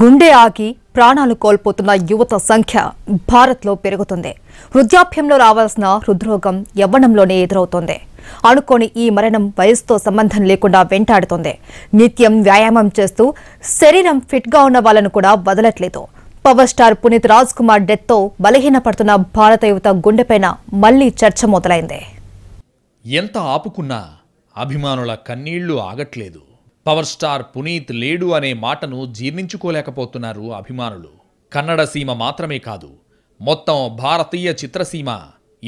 గుండె ఆగి ప్రాణాలు కోల్పోతున్న యువత సంఖ్య భారత్లో పెరుగుతుంది వృద్ధాప్యంలో రావాల్సిన హృద్రోగం యవ్వనంలోనే ఎదురవుతోంది అనుకోని ఈ మరణం వయసుతో సంబంధం లేకుండా వెంటాడుతోంది నిత్యం వ్యాయామం చేస్తూ శరీరం ఫిట్గా ఉన్న వాళ్ళను కూడా వదలట్లేదు పవర్ స్టార్ పునీత్ రాజ్ కుమార్ డెత్తో బలహీనపడుతున్న భారత యువత గుండెపైన మళ్లీ చర్చ మొదలైంది ఎంత ఆపుకున్నా అభిమానుల కన్నీళ్లు ఆగట్లేదు పవర్ స్టార్ పునీత్ లేడు అనే మాటను జీర్ణించుకోలేకపోతున్నారు అభిమానులు కన్నడ సీమ మాత్రమే కాదు మొత్తం భారతీయ చిత్రసీమ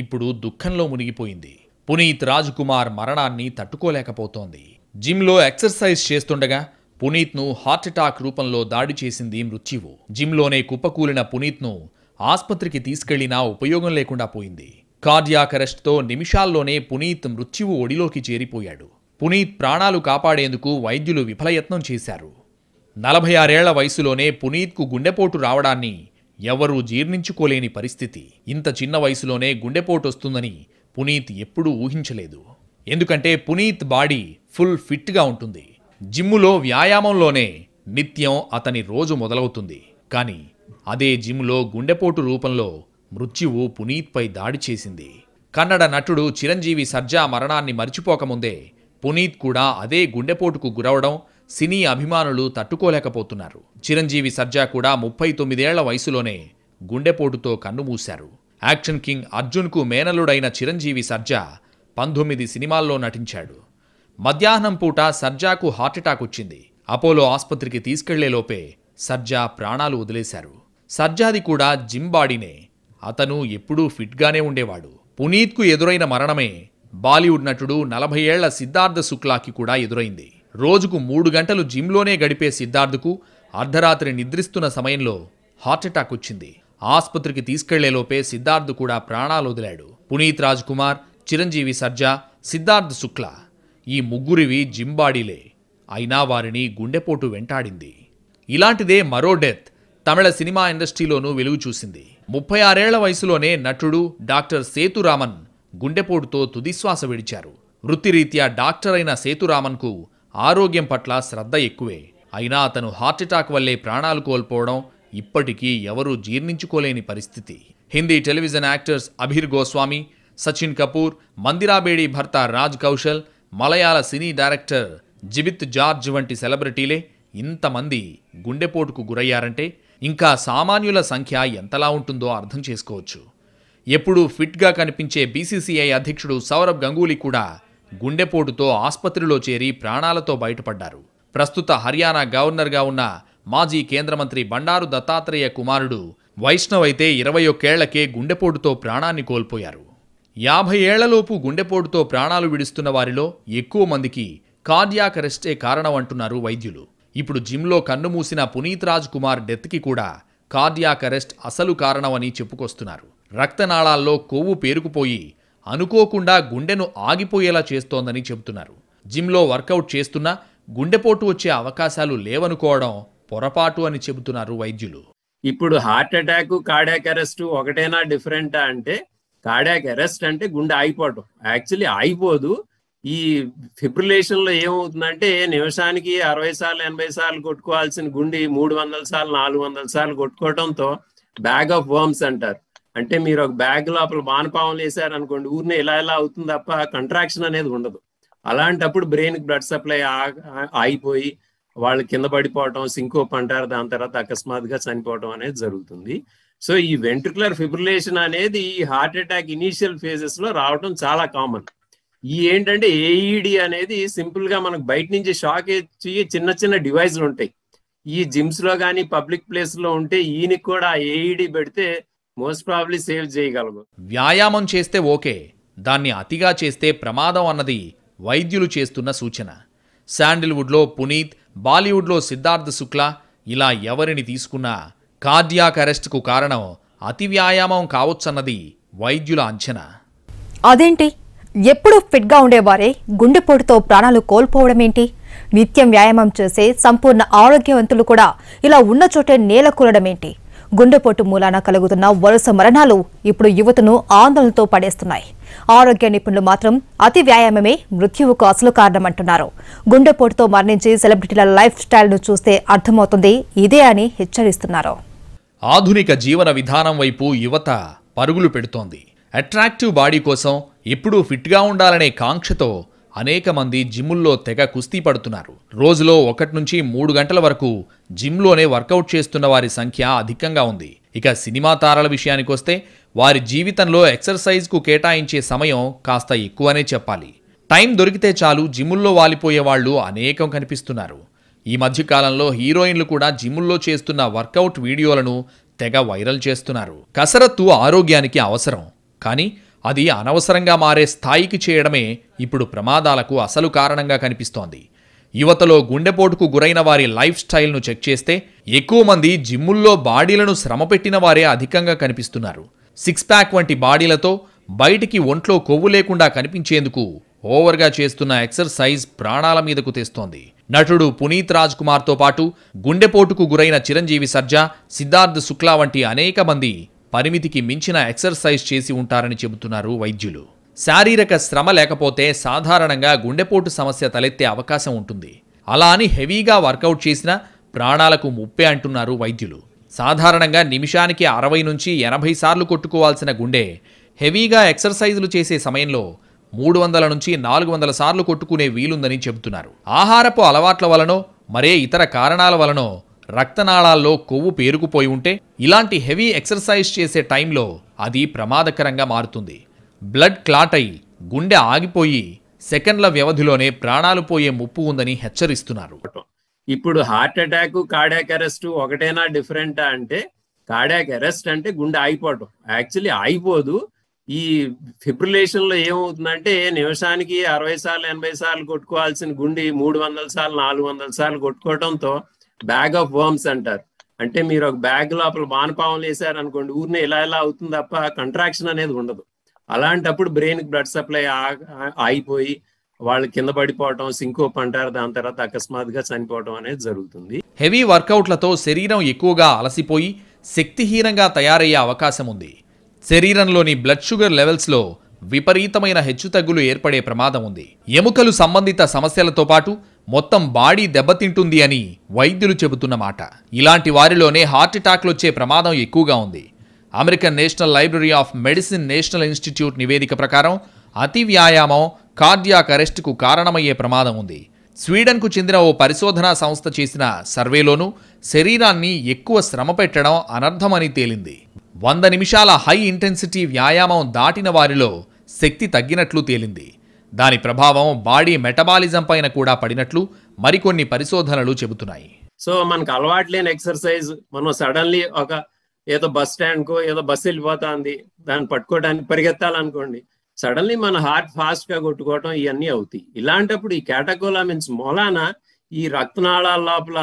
ఇప్పుడు దుఃఖంలో మునిగిపోయింది పునీత్ రాజ్ కుమార్ మరణాన్ని తట్టుకోలేకపోతోంది జిమ్లో ఎక్సర్సైజ్ చేస్తుండగా పునీత్ను హార్ట్అటాక్ రూపంలో దాడి చేసింది మృత్యువు జిమ్లోనే కుప్పకూలిన పునీత్ను ఆస్పత్రికి తీసుకెళ్లినా ఉపయోగం లేకుండా పోయింది కార్డియాక్ నిమిషాల్లోనే పునీత్ మృత్యువు ఒడిలోకి చేరిపోయాడు పునీత్ ప్రాణాలు కాపాడేందుకు వైద్యులు విఫలయత్నం చేశారు నలభై ఆరేళ్ల వయసులోనే పునీత్కు గుండెపోటు రావడాన్ని ఎవరూ జీర్ణించుకోలేని పరిస్థితి ఇంత చిన్న వయసులోనే గుండెపోటు వస్తుందని పునీత్ ఎప్పుడూ ఊహించలేదు ఎందుకంటే పునీత్ బాడీ ఫుల్ ఫిట్గా ఉంటుంది జిమ్ములో వ్యాయామంలోనే నిత్యం అతని రోజు మొదలవుతుంది కానీ అదే జిమ్లో గుండెపోటు రూపంలో మృత్యువు పునీత్పై దాడి చేసింది కన్నడ నటుడు చిరంజీవి సర్జా మరణాన్ని మరిచిపోకముందే పునీత్ కూడా అదే గుండెపోటుకు గురవడం సినీ అభిమానులు తట్టుకోలేకపోతున్నారు చిరంజీవి సర్జా కూడా ముప్పై తొమ్మిదేళ్ల వయసులోనే గుండెపోటుతో కన్నుమూశారు యాక్షన్ కింగ్ అర్జున్కు మేనలుడైన చిరంజీవి సర్జా పంతొమ్మిది సినిమాల్లో నటించాడు మధ్యాహ్నం పూట సర్జాకు హార్ట్అటాక్ వచ్చింది అపోలో ఆసుపత్రికి తీసుకెళ్లేలోపే సర్జా ప్రాణాలు వదిలేశారు సర్జాది కూడా జిమ్ బాడీనే అతను ఎప్పుడూ ఫిట్గానే ఉండేవాడు పునీత్కు ఎదురైన మరణమే బాలీవుడ్ నటుడు నలభై ఏళ్ల సిద్ధార్థ శుక్లాకి కూడా ఎదురైంది రోజుకు మూడు గంటలు జిమ్లోనే గడిపే సిద్ధార్థకు అర్ధరాత్రి నిద్రిస్తున్న సమయంలో హార్ట్అటాక్ వచ్చింది ఆసుపత్రికి తీసుకెళ్లేలోపే సిద్ధార్థ్ కూడా ప్రాణాలు వదిలాడు పునీత్ రాజ్ కుమార్ చిరంజీవి సర్జా సిద్ధార్థ్ శుక్లా ఈ ముగ్గురివి జింబాడీలే అయినా వారిని గుండెపోటు వెంటాడింది ఇలాంటిదే మరో డెత్ తమిళ సినిమా ఇండస్ట్రీలోనూ వెలుగు చూసింది ముప్పై ఆరేళ్ల వయసులోనే నటుడు డాక్టర్ సేతురామన్ గుండెపోటుతో తుదిశ్వాస విడిచారు వృత్తిరీత్యా డాక్టర్ అయిన సేతురామన్కు ఆరోగ్యం పట్ల శ్రద్ధ ఎక్కువే అయినా అతను హార్ట్అటాక్ వల్లే ప్రాణాలు కోల్పోవడం ఇప్పటికీ ఎవరూ జీర్ణించుకోలేని పరిస్థితి హిందీ టెలివిజన్ యాక్టర్స్ అభిర్ గోస్వామి సచిన్ కపూర్ మందిరాబేడి భర్త రాజ్ కౌశల్ మలయాళ సినీ డైరెక్టర్ జిబిత్ జార్జ్ వంటి సెలబ్రిటీలే ఇంతమంది గుండెపోటుకు గురయ్యారంటే ఇంకా సామాన్యుల సంఖ్య ఎంతలా ఉంటుందో అర్థం చేసుకోవచ్చు ఎప్పుడూ ఫిట్గా కనిపించే బీసీసీఐ అధ్యక్షుడు సౌరభ్ గంగూలీ కూడా గుండెపోటుతో ఆసుపత్రిలో చేరి ప్రాణాలతో బయటపడ్డారు ప్రస్తుత హర్యానా గవర్నర్గా ఉన్న మాజీ కేంద్ర మంత్రి బండారు దత్తాత్రేయ కుమారుడు వైష్ణవ్ అయితే ఇరవై ఒక్కేళ్లకే గుండెపోటుతో ప్రాణాన్ని కోల్పోయారు యాభై ఏళ్లలోపు గుండెపోటుతో ప్రాణాలు విడుస్తున్న వారిలో ఎక్కువ మందికి కార్డియాక్ అరెస్టే కారణం అంటున్నారు వైద్యులు ఇప్పుడు జిమ్లో కన్నుమూసిన పునీత్ రాజ్ కుమార్ డెత్కి కూడా కార్డియాక్ అరెస్ట్ అసలు కారణమని చెప్పుకొస్తున్నారు రక్తనాళాల్లో కొవ్వు పేరుకుపోయి అనుకోకుండా గుండెను ఆగిపోయేలా చేస్తోందని చెబుతున్నారు జిమ్లో వర్కౌట్ చేస్తున్నా గుండెపోటు వచ్చే అవకాశాలు లేవనుకోవడం పొరపాటు అని చెబుతున్నారు వైద్యులు ఇప్పుడు హార్ట్ అటాక్ కార్డాక్ అరెస్ట్ ఒకటేనా డిఫరెంట్ అంటే కార్డాక్ అరెస్ట్ అంటే గుండె ఆగిపోవటం యాక్చువల్లీ ఆగిపోదు ఈ ఫిబ్రిలేషన్ లో ఏమవుతుందంటే నిమిషానికి అరవై సార్లు ఎనభై సార్లు కొట్టుకోవాల్సిన గుండె మూడు వందల సార్లు నాలుగు వందల సార్లు కొట్టుకోవడంతో బ్యాగ్ ఆఫ్ వర్మ్స్ అంటారు అంటే మీరు ఒక బ్యాగ్ లోపల వానపావం వేసారు అనుకోండి ఊరినే ఇలా ఎలా అవుతుంది తప్ప కంట్రాక్షన్ అనేది ఉండదు అలాంటప్పుడు బ్రెయిన్ బ్లడ్ సప్లై ఆగిపోయి వాళ్ళు కింద పడిపోవటం సింకోప్ అంటారు దాని తర్వాత అకస్మాత్గా చనిపోవటం అనేది జరుగుతుంది సో ఈ వెంట్రికులర్ ఫిబ్రిలేషన్ అనేది ఈ హార్ట్ అటాక్ ఇనీషియల్ ఫేజెస్ లో రావటం చాలా కామన్ ఈ ఏంటంటే ఏఈడి e అనేది సింపుల్ గా మనకు బయట నుంచి షాక్ ఇచ్చి చిన్న చిన్న డివైజ్లు ఉంటాయి ఈ జిమ్స్ లో కానీ పబ్లిక్ ప్లేస్ లో ఉంటే ఈయనకి కూడా ఏఈడి e పెడితే మోస్ట్ ప్రాబ్లీ సేవ్ చేయగలము వ్యాయామం చేస్తే ఓకే దాన్ని అతిగా చేస్తే ప్రమాదం అన్నది వైద్యులు చేస్తున్న సూచన శాండిల్వుడ్లో పునీత్ బాలీవుడ్లో సిద్ధార్థ శుక్లా ఇలా ఎవరిని తీసుకున్నా కార్డియాక్ అరెస్ట్కు కారణం అతి వ్యాయామం కావచ్చన్నది వైద్యుల అంచనా అదేంటి ఎప్పుడు ఫిట్గా ఉండేవారే గుండెపోటుతో ప్రాణాలు కోల్పోవడం ఏంటి నిత్యం వ్యాయామం చేసే సంపూర్ణ ఆరోగ్యవంతులు కూడా ఇలా ఉన్న చోటే నేల కూలడం ఏంటి గుండెపోటు మూలాన కలుగుతున్న వరుస మరణాలు ఇప్పుడు యువతను ఆందోళనతో పడేస్తున్నాయి ఆరోగ్య నిపుణులు మాత్రం అతి వ్యాయామమే మృత్యువుకు అసలు కారణమంటున్నారు గుండెపోటుతో మరణించి సెలబ్రిటీల లైఫ్ స్టైల్ను చూస్తే అర్థమవుతుంది ఇదే అని హెచ్చరిస్తున్నారు ఆధునిక జీవన విధానం వైపు యువత పరుగులు పెడుతోంది అట్రాక్టివ్ బాడీ కోసం ఎప్పుడూ ఫిట్గా ఉండాలనే కాంక్షతో అనేక మంది జిమ్ముల్లో తెగ కుస్తీ పడుతున్నారు రోజులో ఒకటి నుంచి మూడు గంటల వరకు జిమ్లోనే వర్కౌట్ చేస్తున్న వారి సంఖ్య అధికంగా ఉంది ఇక సినిమా తారల విషయానికొస్తే వారి జీవితంలో ఎక్సర్సైజ్కు కేటాయించే సమయం కాస్త ఎక్కువనే చెప్పాలి టైం దొరికితే చాలు జిమ్ముల్లో వాలిపోయే వాళ్ళు అనేకం కనిపిస్తున్నారు ఈ మధ్యకాలంలో హీరోయిన్లు కూడా జిమ్ముల్లో చేస్తున్న వర్కౌట్ వీడియోలను తెగ వైరల్ చేస్తున్నారు కసరత్తు ఆరోగ్యానికి అవసరం కానీ అది అనవసరంగా మారే స్థాయికి చేయడమే ఇప్పుడు ప్రమాదాలకు అసలు కారణంగా కనిపిస్తోంది యువతలో గుండెపోటుకు గురైన వారి లైఫ్ స్టైల్ను చెక్ చేస్తే ఎక్కువ మంది జిమ్ముల్లో బాడీలను శ్రమపెట్టిన వారే అధికంగా కనిపిస్తున్నారు సిక్స్ ప్యాక్ వంటి బాడీలతో బయటికి ఒంట్లో కొవ్వు లేకుండా కనిపించేందుకు ఓవర్గా చేస్తున్న ఎక్సర్సైజ్ ప్రాణాల మీదకు తెస్తోంది నటుడు పునీత్ రాజ్ కుమార్తో పాటు గుండెపోటుకు గురైన చిరంజీవి సర్జా సిద్ధార్థ్ శుక్లా వంటి అనేక మంది పరిమితికి మించిన ఎక్సర్సైజ్ చేసి ఉంటారని చెబుతున్నారు వైద్యులు శారీరక శ్రమ లేకపోతే సాధారణంగా గుండెపోటు సమస్య తలెత్తే అవకాశం ఉంటుంది అలా అని హెవీగా వర్కౌట్ చేసినా ప్రాణాలకు ముప్పే అంటున్నారు వైద్యులు సాధారణంగా నిమిషానికి అరవై నుంచి ఎనభై సార్లు కొట్టుకోవాల్సిన గుండె హెవీగా ఎక్సర్సైజులు చేసే సమయంలో మూడు వందల నుంచి నాలుగు వందల సార్లు కొట్టుకునే వీలుందని చెబుతున్నారు ఆహారపు అలవాట్ల వలనో మరే ఇతర కారణాల వలనో రక్తనాళాల్లో కొవ్వు పేరుకుపోయి ఉంటే ఇలాంటి హెవీ ఎక్సర్సైజ్ చేసే టైంలో అది ప్రమాదకరంగా మారుతుంది బ్లడ్ క్లాట్ అయి గుండె ఆగిపోయి సెకండ్ల వ్యవధిలోనే ప్రాణాలు పోయే ముప్పు ఉందని హెచ్చరిస్తున్నారు ఇప్పుడు హార్ట్ అటాక్ కార్డాక్ అరెస్ట్ ఒకటేనా డిఫరెంట్ అంటే కార్డాక్ అరెస్ట్ అంటే గుండె ఆగిపోవటం యాక్చువల్లీ ఆగిపోదు ఈ ఫిబ్రిలేషన్ లో ఏమవుతుందంటే నిమిషానికి అరవై సార్లు ఎనభై సార్లు కొట్టుకోవాల్సిన గుండె మూడు వందల సార్లు నాలుగు వందల సార్లు కొట్టుకోవడంతో బ్యాగ్ ఆఫ్ వర్మ్స్ అంటారు అంటే మీరు ఒక బ్యాగ్ లోపల వానపాములు వేసారు అనుకోండి ఊరిని ఇలా ఇలా అవుతుంది తప్ప కంట్రాక్షన్ అనేది ఉండదు అలాంటప్పుడు బ్రెయిన్ బ్లడ్ సప్లై ఆగిపోయి వాళ్ళు కింద పడిపోవటం సింకోప్ అంటారు దాని తర్వాత అకస్మాత్తుగా చనిపోవటం అనేది జరుగుతుంది హెవీ వర్కౌట్లతో శరీరం ఎక్కువగా అలసిపోయి శక్తిహీనంగా తయారయ్యే అవకాశం ఉంది శరీరంలోని బ్లడ్ షుగర్ లెవెల్స్లో విపరీతమైన హెచ్చుతగ్గులు ఏర్పడే ప్రమాదం ఉంది ఎముకలు సంబంధిత సమస్యలతో పాటు మొత్తం బాడీ దెబ్బతింటుంది అని వైద్యులు చెబుతున్నమాట ఇలాంటి వారిలోనే హార్ట్అటాక్లు వచ్చే ప్రమాదం ఎక్కువగా ఉంది American National Library of Medicine National Institute నివేదిక ప్రకారం అతి వ్యాయామం కార్డియాక్ అరెస్ట్కు కారణమయ్యే ప్రమాదం ఉంది స్వీడన్కు చెందిన ఓ పరిశోధనా సంస్థ చేసిన సర్వేలోనూ శరీరాన్ని ఎక్కువ శ్రమ పెట్టడం అనర్థమని తేలింది వంద నిమిషాల హై ఇంటెన్సిటీ వ్యాయామం దాటిన వారిలో శక్తి తగ్గినట్లు తేలింది దాని ప్రభావం బాడీ మెటబాలిజం పైన కూడా పడినట్లు మరికొన్ని పరిశోధనలు చెబుతున్నాయి సో మనకు అలవాటు లేని ఎక్సర్సైజ్ మనం సడన్లీ ఒక ఏదో బస్ స్టాండ్కో ఏదో బస్సు వెళ్ళిపోతుంది దాన్ని పట్టుకోవడానికి పరిగెత్తాలనుకోండి సడన్లీ మన హార్ట్ ఫాస్ట్ గా కొట్టుకోవటం ఇవన్నీ అవుతాయి ఇలాంటప్పుడు ఈ మీన్స్ మొలాన ఈ రక్తనాళాల లోపల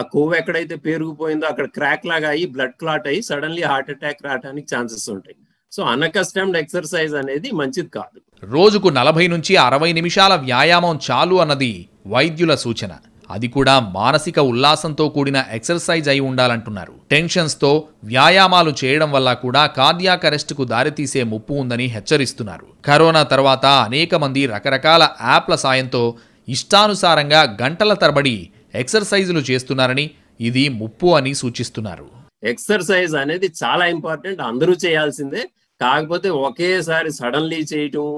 ఆ కొవ్వు ఎక్కడైతే పేరుకుపోయిందో అక్కడ క్రాక్ లాగా అయ్యి బ్లడ్ క్లాట్ అయ్యి సడన్లీ హార్ట్ అటాక్ రావడానికి ఛాన్సెస్ ఉంటాయి సో అన్కస్టమ్డ్ ఎక్సర్సైజ్ అనేది మంచిది కాదు రోజుకు నలభై నుంచి అరవై నిమిషాల వ్యాయామం చాలు అన్నది వైద్యుల సూచన అది కూడా మానసిక ఉల్లాసంతో కూడిన ఎక్సర్సైజ్ అయి ఉండాలంటున్నారు టెన్షన్స్తో వ్యాయామాలు చేయడం వల్ల కూడా కార్డియాక్ అరెస్టుకు దారితీసే ముప్పు ఉందని హెచ్చరిస్తున్నారు కరోనా తర్వాత అనేక మంది రకరకాల యాప్ల సాయంతో ఇష్టానుసారంగా గంటల తరబడి ఎక్సర్సైజులు చేస్తున్నారని ఇది ముప్పు అని సూచిస్తున్నారు ఎక్సర్సైజ్ అనేది చాలా ఇంపార్టెంట్ అందరూ చేయాల్సిందే కాకపోతే ఒకేసారి సడన్లీ చేయటం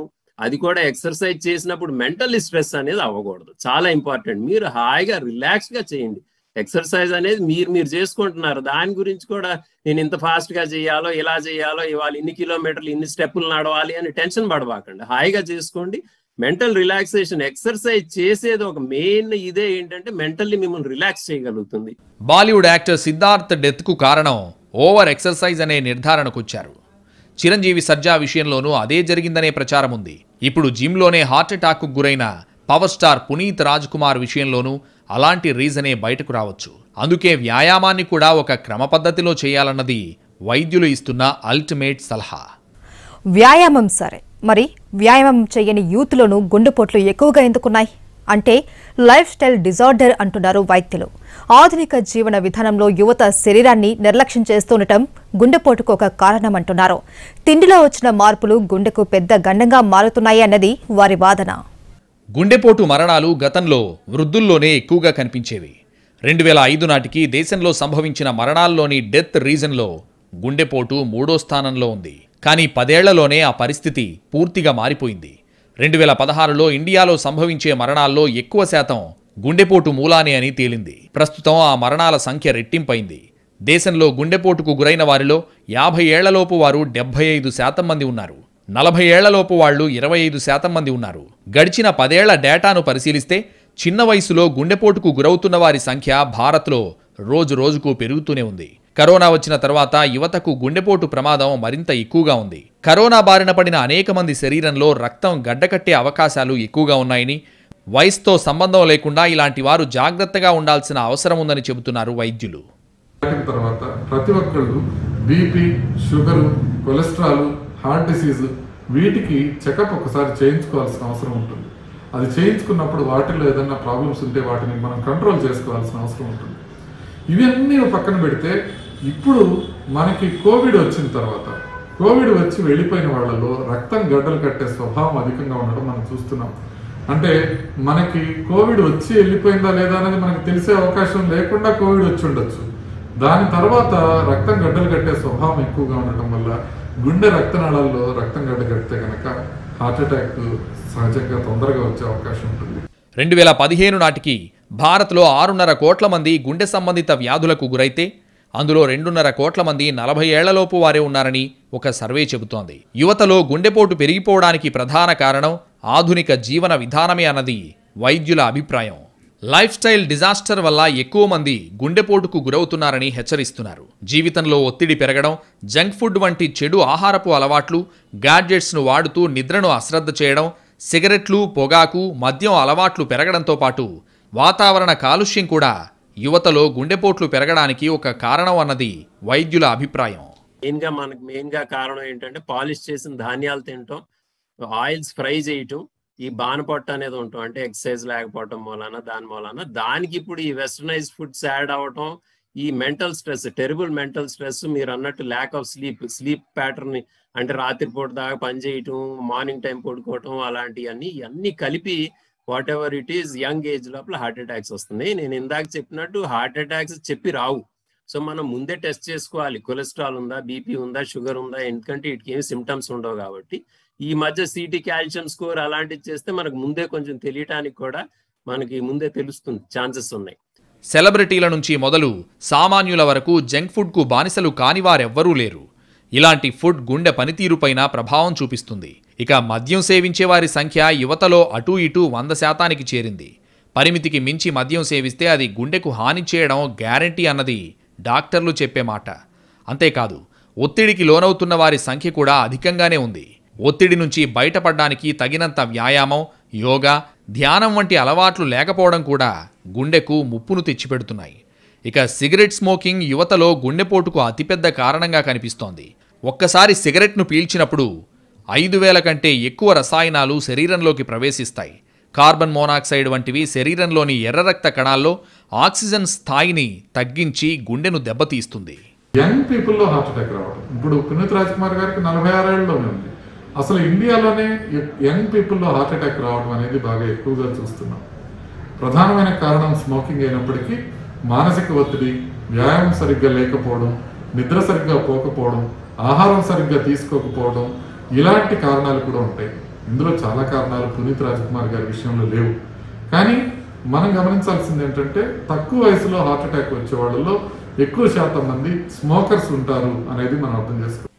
అది కూడా ఎక్సర్సైజ్ చేసినప్పుడు మెంటల్ స్ట్రెస్ అనేది అవ్వకూడదు చాలా ఇంపార్టెంట్ మీరు హాయిగా రిలాక్స్గా చేయండి ఎక్సర్సైజ్ అనేది మీరు మీరు చేసుకుంటున్నారు దాని గురించి కూడా నేను ఇంత ఫాస్ట్గా చేయాలో ఇలా చేయాలో ఇవాళ ఇన్ని కిలోమీటర్లు ఇన్ని స్టెప్పులు నడవాలి అని టెన్షన్ పడబాకండి హాయిగా చేసుకోండి మెంటల్ రిలాక్సేషన్ ఎక్సర్సైజ్ చేసేది ఒక మెయిన్ ఇదే ఏంటంటే మెంటల్లీ మిమ్మల్ని రిలాక్స్ చేయగలుగుతుంది బాలీవుడ్ యాక్టర్ సిద్ధార్థ్ డెత్ కు కారణం ఓవర్ ఎక్సర్సైజ్ అనే నిర్ధారణకు వచ్చారు చిరంజీవి సర్జా విషయంలోనూ అదే జరిగిందనే ప్రచారం ఉంది ఇప్పుడు జిమ్లోనే హార్ట్అటాక్కు గురైన పవర్ స్టార్ పునీత్ రాజ్ కుమార్ విషయంలోనూ అలాంటి రీజనే బయటకు రావచ్చు అందుకే వ్యాయామాన్ని కూడా ఒక క్రమ పద్ధతిలో చేయాలన్నది వైద్యులు ఇస్తున్న అల్టిమేట్ సలహా వ్యాయామం సరే మరి వ్యాయామం చేయని యూత్లోనూ గుండెపోట్లు ఎక్కువగా ఎందుకున్నాయి అంటే లైఫ్ స్టైల్ డిజార్డర్ అంటున్నారు వైద్యులు ఆధునిక జీవన విధానంలో యువత శరీరాన్ని నిర్లక్ష్యం చేస్తుండటం గుండెపోటుకు ఒక కారణమంటున్నారు తిండిలో వచ్చిన మార్పులు గుండెకు పెద్ద గండంగా మారుతున్నాయి అన్నది వారి వాదన గుండెపోటు మరణాలు గతంలో వృద్ధుల్లోనే ఎక్కువగా కనిపించేవి రెండు వేల ఐదు నాటికి దేశంలో సంభవించిన మరణాల్లోని డెత్ రీజన్లో గుండెపోటు మూడో స్థానంలో ఉంది కానీ పదేళ్లలోనే ఆ పరిస్థితి పూర్తిగా మారిపోయింది రెండు వేల పదహారులో ఇండియాలో సంభవించే మరణాల్లో ఎక్కువ శాతం గుండెపోటు మూలానే అని తేలింది ప్రస్తుతం ఆ మరణాల సంఖ్య రెట్టింపైంది దేశంలో గుండెపోటుకు గురైన వారిలో యాభై ఏళ్లలోపు వారు డెబ్బై ఐదు శాతం మంది ఉన్నారు నలభై ఏళ్లలోపు వాళ్ళు ఇరవై ఐదు శాతం మంది ఉన్నారు గడిచిన పదేళ్ల డేటాను పరిశీలిస్తే చిన్న వయసులో గుండెపోటుకు గురవుతున్న వారి సంఖ్య భారత్లో రోజు రోజుకు పెరుగుతూనే ఉంది కరోనా వచ్చిన తర్వాత యువతకు గుండెపోటు ప్రమాదం మరింత ఎక్కువగా ఉంది కరోనా బారిన పడిన అనేక మంది శరీరంలో రక్తం గడ్డకట్టే అవకాశాలు ఎక్కువగా ఉన్నాయని వయసుతో సంబంధం లేకుండా ఇలాంటి వారు జాగ్రత్తగా ఉండాల్సిన అవసరం ఉందని చెబుతున్నారు వైద్యులు తర్వాత ప్రతి ఒక్కళ్ళు BP sugar cholesterol heart disease వీటికి చెకప్ ఒకసారి చేయించుకోవాల్సిన అవసరం ఉంటుంది అది చేయించుకున్నప్పుడు వాటిలో ఏదైనా ప్రాబ్లమ్స్ ఉంటే వాటిని మనం కంట్రోల్ చేసుకోవాల్సిన అవసరం ఉంటుంది ఇవన్నీ పక్కన పెడితే ఇప్పుడు మనకి కోవిడ్ వచ్చిన తర్వాత కోవిడ్ వచ్చి వెళ్ళిపోయిన వాళ్ళలో రక్తం గడ్డలు కట్టే స్వభావం అధికంగా ఉండడం మనం చూస్తున్నాం అంటే మనకి కోవిడ్ వచ్చి వెళ్ళిపోయిందా లేదా అనేది మనకు తెలిసే అవకాశం లేకుండా కోవిడ్ వచ్చి ఉండొచ్చు దాని తర్వాత రక్తం గడ్డలు కట్టే స్వభావం ఎక్కువగా ఉండటం వల్ల గుండె రక్తనాళాల్లో రక్తం గడ్డ కడితే కనుక హార్ట్అటాక్ సహజంగా తొందరగా వచ్చే అవకాశం ఉంటుంది రెండు వేల పదిహేను నాటికి భారత్లో ఆరున్నర కోట్ల మంది గుండె సంబంధిత వ్యాధులకు గురైతే అందులో రెండున్నర కోట్ల మంది నలభై ఏళ్లలోపు వారే ఉన్నారని ఒక సర్వే చెబుతోంది యువతలో గుండెపోటు పెరిగిపోవడానికి ప్రధాన కారణం ఆధునిక జీవన విధానమే అన్నది వైద్యుల అభిప్రాయం లైఫ్ స్టైల్ డిజాస్టర్ వల్ల ఎక్కువ మంది గుండెపోటుకు గురవుతున్నారని హెచ్చరిస్తున్నారు జీవితంలో ఒత్తిడి పెరగడం జంక్ ఫుడ్ వంటి చెడు ఆహారపు అలవాట్లు గ్యాడ్జెట్స్ను వాడుతూ నిద్రను అశ్రద్ధ చేయడం సిగరెట్లు పొగాకు మద్యం అలవాట్లు పెరగడంతో పాటు వాతావరణ కాలుష్యం కూడా యువతలో గుండెపోట్లు పెరగడానికి ఒక కారణం అన్నది వైద్యుల అభిప్రాయం మెయిన్గా మనకు మెయిన్గా కారణం ఏంటంటే పాలిష్ చేసిన ధాన్యాలు తినటం ఆయిల్స్ ఫ్రై చేయటం ఈ బానపట్టు అనేది ఉంటాం అంటే ఎక్సర్సైజ్ లేకపోవటం మూలాన దాని మూలాన దానికి ఇప్పుడు ఈ వెస్టర్నైజ్ ఫుడ్స్ యాడ్ అవ్వటం ఈ mental stress terrible mental stress మీరు అన్నట్టు lack of sleep sleep pattern అంటే రాత్రిపూట దాకా పని చేయటం మార్నింగ్ టైం పడుకోవటం అలాంటివన్నీ ఇవన్నీ కలిపి whatever it is young age లోపల హార్ట్ అటాక్స్ వస్తుంది నేను ఇందాక చెప్పినట్టు హార్ట్ అటాక్స్ చెప్పి రావు సో మనం ముందే టెస్ట్ చేసుకోవాలి కొలెస్ట్రాల్ ఉందా బీపీ ఉందా షుగర్ ఉందా ఎందుకంటే ఇటుకేం ఏమి సిమ్టమ్స్ ఉండవు కాబట్టి ఈ మధ్య సిటీ కాల్షియం స్కోర్ అలాంటివి చేస్తే మనకు ముందే కొంచెం తెలియటానికి కూడా మనకి ముందే తెలుస్తుంది ఛాన్సెస్ ఉన్నాయి సెలబ్రిటీల నుంచి మొదలు సామాన్యుల వరకు జంక్ ఫుడ్కు బానిసలు కానివారెవ్వరూ లేరు ఇలాంటి ఫుడ్ గుండె పనితీరుపైన ప్రభావం చూపిస్తుంది ఇక మద్యం సేవించే వారి సంఖ్య యువతలో అటూ ఇటూ వంద శాతానికి చేరింది పరిమితికి మించి మద్యం సేవిస్తే అది గుండెకు హాని చేయడం గ్యారంటీ అన్నది డాక్టర్లు చెప్పే మాట అంతేకాదు ఒత్తిడికి లోనవుతున్న వారి సంఖ్య కూడా అధికంగానే ఉంది ఒత్తిడి నుంచి బయటపడడానికి తగినంత వ్యాయామం యోగా ధ్యానం వంటి అలవాట్లు లేకపోవడం కూడా గుండెకు ముప్పును తెచ్చిపెడుతున్నాయి ఇక సిగరెట్ స్మోకింగ్ యువతలో గుండెపోటుకు అతిపెద్ద కారణంగా కనిపిస్తోంది ఒక్కసారి సిగరెట్ను పీల్చినప్పుడు ఐదు వేల కంటే ఎక్కువ రసాయనాలు శరీరంలోకి ప్రవేశిస్తాయి కార్బన్ మోనాక్సైడ్ వంటివి శరీరంలోని ఎర్ర రక్త కణాల్లో ఆక్సిజన్ స్థాయిని తగ్గించి గుండెను దెబ్బతీస్తుంది యంగ్ పీపుల్లో హార్ట్ అటాక్ రావడం ఇప్పుడు పునీత్ రాజ్ కుమార్ గారికి నలభై ఆరు ఆరేళ్ళలోనే ఉంది అసలు ఇండియాలోనే యంగ్ పీపుల్లో హార్ట్ అటాక్ రావడం అనేది బాగా ఎక్కువగా చూస్తున్నాం ప్రధానమైన కారణం స్మోకింగ్ అయినప్పటికీ మానసిక ఒత్తిడి వ్యాయామం సరిగ్గా లేకపోవడం నిద్ర సరిగ్గా పోకపోవడం ఆహారం సరిగ్గా తీసుకోకపోవడం ఇలాంటి కారణాలు కూడా ఉంటాయి ఇందులో చాలా కారణాలు పునీత్ రాజకుమార్ గారి విషయంలో లేవు కానీ మనం గమనించాల్సింది ఏంటంటే తక్కువ వయసులో హార్ట్ అటాక్ వచ్చే వాళ్ళలో ఎక్కువ శాతం మంది స్మోకర్స్ ఉంటారు అనేది మనం అర్థం చేసుకోవాలి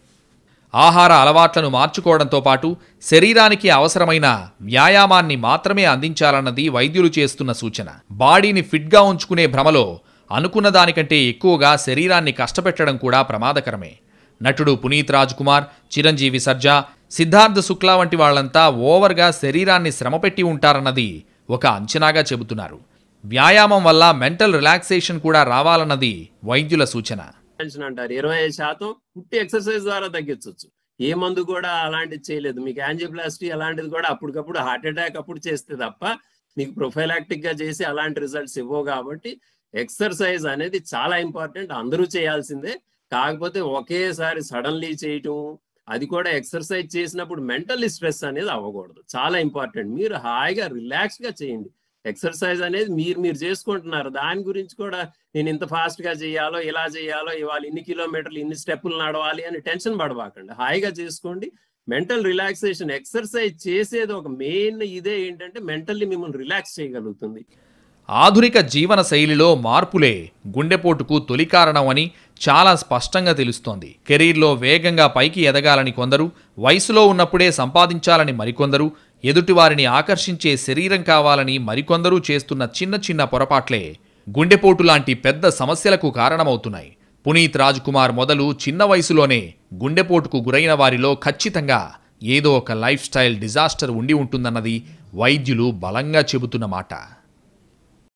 ఆహార అలవాట్లను మార్చుకోవడంతో పాటు శరీరానికి అవసరమైన వ్యాయామాన్ని మాత్రమే అందించాలన్నది వైద్యులు చేస్తున్న సూచన బాడీని ఫిట్గా ఉంచుకునే భ్రమలో అనుకున్న దానికంటే ఎక్కువగా శరీరాన్ని కష్టపెట్టడం కూడా ప్రమాదకరమే నటుడు పునీత్ రాజ్ కుమార్ చిరంజీవి సర్జా సిద్ధార్థ్ శుక్లా వంటి వాళ్లంతా ఓవర్గా శరీరాన్ని శ్రమపెట్టి ఉంటారన్నది ఒక అంచనాగా చెబుతున్నారు వ్యాయామం వల్ల మెంటల్ రిలాక్సేషన్ కూడా రావాలన్నది వైద్యుల సూచన అంటారు ఇరవై శాతం పుట్టి ఎక్సర్సైజ్ ద్వారా తగ్గించవచ్చు ఏ మందు కూడా అలాంటిది చేయలేదు మీకు యాంజియోప్లాస్టీ అలాంటిది కూడా అప్పటికప్పుడు హార్ట్ అటాక్ అప్పుడు చేస్తే తప్ప మీకు ప్రొఫైలాక్టిక్ గా చేసి అలాంటి రిజల్ట్స్ ఇవ్వవు కాబట్టి ఎక్సర్సైజ్ అనేది చాలా ఇంపార్టెంట్ అందరూ చేయాల్సిందే కాకపోతే ఒకేసారి సడన్లీ చేయటం అది కూడా ఎక్సర్సైజ్ చేసినప్పుడు మెంటల్ స్ట్రెస్ అనేది అవ్వకూడదు చాలా ఇంపార్టెంట్ మీరు హాయిగా రిలాక్స్గా చేయండి ఎక్సర్సైజ్ అనేది మీరు మీరు చేసుకుంటున్నారు దాని గురించి కూడా నేను ఇంత ఫాస్ట్గా చేయాలో ఇలా చేయాలో ఇవాళ ఇన్ని కిలోమీటర్లు ఇన్ని స్టెప్పులు నడవాలి అని టెన్షన్ పడబాకండి హాయిగా చేసుకోండి మెంటల్ రిలాక్సేషన్ ఎక్సర్సైజ్ చేసేది ఒక మెయిన్ ఇదే ఏంటంటే మెంటల్లీ మిమ్మల్ని రిలాక్స్ చేయగలుగుతుంది ఆధునిక జీవన శైలిలో మార్పులే గుండెపోటుకు తొలి కారణమని చాలా స్పష్టంగా తెలుస్తోంది కెరీర్లో వేగంగా పైకి ఎదగాలని కొందరు వయసులో ఉన్నప్పుడే సంపాదించాలని మరికొందరు ఎదుటివారిని ఆకర్షించే శరీరం కావాలని మరికొందరు చేస్తున్న చిన్న చిన్న పొరపాట్లే గుండెపోటు లాంటి పెద్ద సమస్యలకు కారణమవుతున్నాయి పునీత్ రాజ్ కుమార్ మొదలు చిన్న వయసులోనే గుండెపోటుకు గురైన వారిలో ఖచ్చితంగా ఏదో ఒక లైఫ్ స్టైల్ డిజాస్టర్ ఉండి ఉంటుందన్నది వైద్యులు బలంగా చెబుతున్న మాట